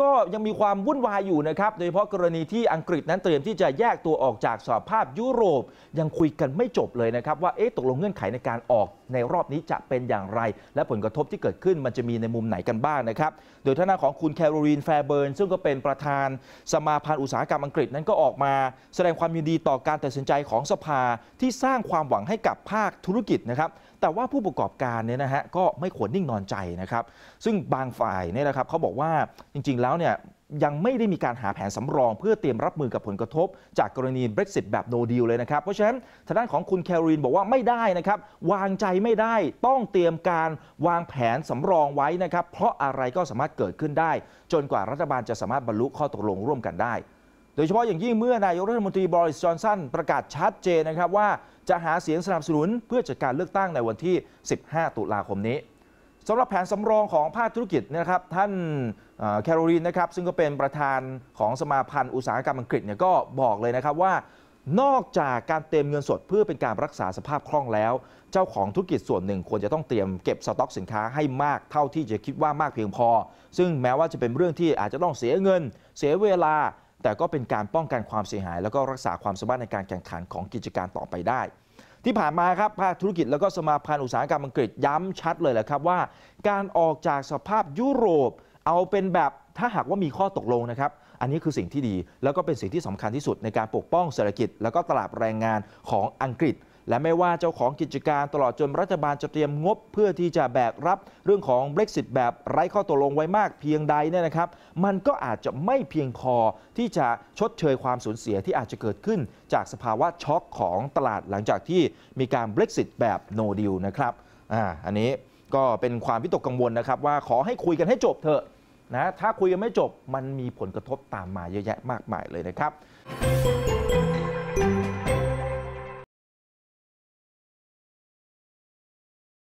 ก็ยังมีความวุ่นวายอยู่นะครับ โดยเฉพาะกรณีที่อังกฤษนั้นเตรียมที่จะแยกตัวออกจากสหภาพยุโรป ยังคุยกันไม่จบเลยนะครับ ว่าเอ๊ะตกลงเงื่อนไขในการออกในรอบนี้จะเป็นอย่างไร และผลกระทบที่เกิดขึ้นมันจะมีในมุมไหนกันบ้างนะครับ โดยท่านาของคุณแคโรลีนแฟร์เบิร์นซึ่งก็เป็นประธาน สมาพันธ์อุตสาหกรรมอังกฤษนั้นก็ออกมา แสดงความยินดีต่อการตัดสินใจของสภาที่สร้างความหวังให้กับภาคธุรกิจนะครับแต่ว่าผู้ประกอบการเนี่ยนะฮะก็ไม่ควรนิ่งนอนใจนะครับ ซึ่งบางฝ่ายเนี่ยนะครับเขาบอกว่าจริงๆแล้วเนี่ยยังไม่ได้มีการหาแผนสำรองเพื่อเตรียมรับมือกับผลกระทบ จากกรณี Brexit แบบโนดีลเลยนะครับ เพราะฉะนั้นทางด้านของคุณแคลรินบอกว่าไม่ได้นะครับ วางใจไม่ได้ ต้องเตรียมการวางแผนสำรองไว้นะครับ เพราะอะไรก็สามารถเกิดขึ้นได้ จนกว่ารัฐบาลจะสามารถบรรลุข้อตกลงร่วมกันได้โดยเฉพาะอย่างยิ่งเมื่อ นายกรัฐมนตรีบริสจอนสันประกาศชัดเจนนะครับว่าจะหาเสียงสนับสนุน เพื่อจัดการเลือกตั้งในวันที่ 15 ตุลาคมนี้สำหรับแผนสำรองของภาคธุรกิจนะครับท่านแคโรลีนนะครับซึ่งก็เป็นประธานของสมาพันธ์ อุตสาหกรรมอังกฤษเนี่ยก็บอกเลยนะครับว่านอกจากการเตรียมเงินสดเพื่อเป็นการรักษาสภาพคล่องแล้ว เจ้าของธุรกิจส่วนหนึ่ง ควรจะต้องเตรียมเก็บสต็อกสินค้าให้มากเท่าที่จะคิดว่ามากเพียงพอ ซึ่งแม้ว่าจะเป็นเรื่องที่อาจจะต้องเสียเงิน เสียเวลาแต่ก็เป็นการป้องกันความเสียหายแล้วก็รักษาความสามารถในการแข่งขันของกิจการต่อไปได้ ที่ผ่านมาครับภาคธุรกิจแล้วก็สมาพันธ์อุตสาหกรรมอังกฤษย้ำชัดเลยแหละครับว่า การออกจากสภาพยุโรป เอาเป็นแบบถ้าหากว่ามีข้อตกลงนะครับ อันนี้คือสิ่งที่ดี แล้วก็เป็นสิ่งที่สำคัญที่สุดในการปกป้องเศรษฐกิจ แล้วก็ตลาดแรงงานของอังกฤษและไม่ว่าเจ้าของกิจการตลอดจนรัฐบาลจะเตรียมงบเพื่อที่จะแบกรับเรื่องของ Brexit แบบไร้ข้อตกลงไว้มากเพียงใดเนี่ยนะครับ มันก็อาจจะไม่เพียงพอที่จะชดเชยความสูญเสียที่อาจจะเกิดขึ้นจากสภาวะช็อกของตลาดหลังจากที่มีการ Brexit แบบ no deal นะครับอ่าอันนี้ก็เป็นความวิตกกังวลนะครับว่าขอให้คุยกันให้จบเถอะนะถ้าคุยกันไม่จบมันมีผลกระทบตามมาเยอะแยะมากมายเลยนะครับ